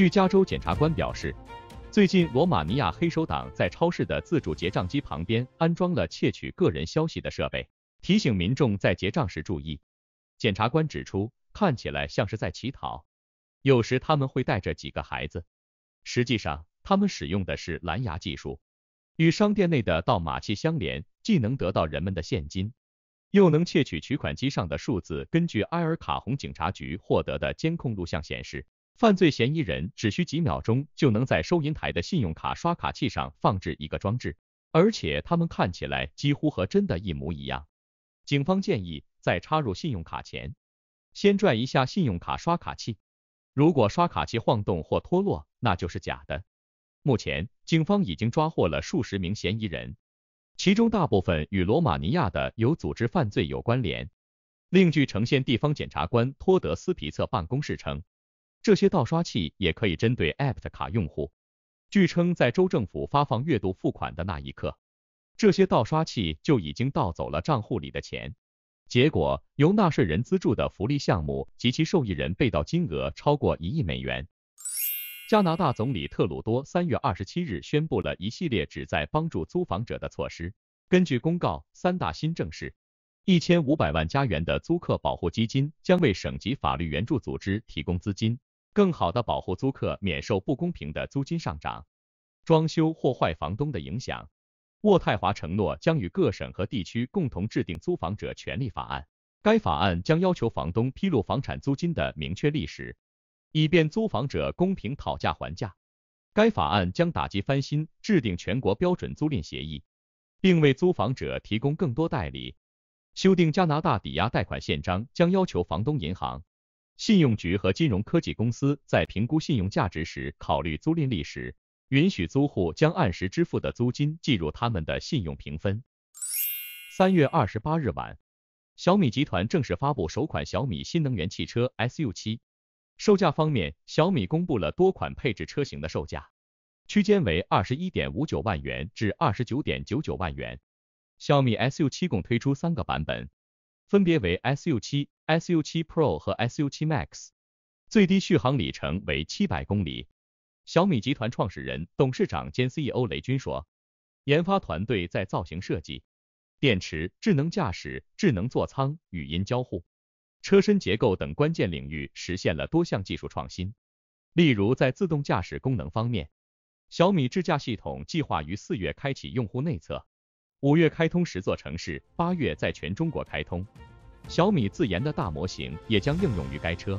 据加州检察官表示，最近罗马尼亚黑手党在超市的自助结账机旁边安装了窃取个人消息的设备，提醒民众在结账时注意。检察官指出，看起来像是在乞讨，有时他们会带着几个孩子。实际上，他们使用的是蓝牙技术，与商店内的盗码器相连，既能得到人们的现金，又能窃取取款机上的数字。根据埃尔卡洪警察局获得的监控录像显示。犯罪嫌疑人只需几秒钟就能在收银台的信用卡刷卡器上放置一个装置，而且它们看起来几乎和真的一模一样。警方建议在插入信用卡前，先转一下信用卡刷卡器。如果刷卡器晃动或脱落，那就是假的。目前，警方已经抓获了数十名嫌疑人，其中大部分与罗马尼亚的有组织犯罪有关联。另据城县地方检察官托德斯皮策办公室称。这些盗刷器也可以针对 App 的卡用户。据称，在州政府发放月度付款的那一刻，这些盗刷器就已经盗走了账户里的钱。结果，由纳税人资助的福利项目及其受益人被盗金额超过一亿美元。加拿大总理特鲁多三月二十七日宣布了一系列旨在帮助租房者的措施。根据公告，三大新政是：一千五百万加元的租客保护基金将为省级法律援助组织提供资金。更好的保护租客免受不公平的租金上涨、装修或坏房东的影响。渥太华承诺将与各省和地区共同制定租房者权利法案。该法案将要求房东披露房产租金的明确历史，以便租房者公平讨价还价。该法案将打击翻新，制定全国标准租赁协议，并为租房者提供更多代理。修订加拿大抵押贷款宪章将要求房东银行。信用局和金融科技公司在评估信用价值时，考虑租赁历史，允许租户将按时支付的租金计入他们的信用评分。三月二十八日晚，小米集团正式发布首款小米新能源汽车 S U 七，售价方面，小米公布了多款配置车型的售价，区间为二十一点五九万元至二十九点九九万元。小米 S U 七共推出三个版本，分别为 S U 七。SU7 Pro 和 SU7 Max 最低续航里程为七百公里。小米集团创始人、董事长兼 CEO 雷军说，研发团队在造型设计、电池、智能驾驶、智能座舱、语音交互、车身结构等关键领域实现了多项技术创新。例如，在自动驾驶功能方面，小米智驾系统计划于四月开启用户内测，五月开通十座城市，八月在全中国开通。小米自研的大模型也将应用于该车。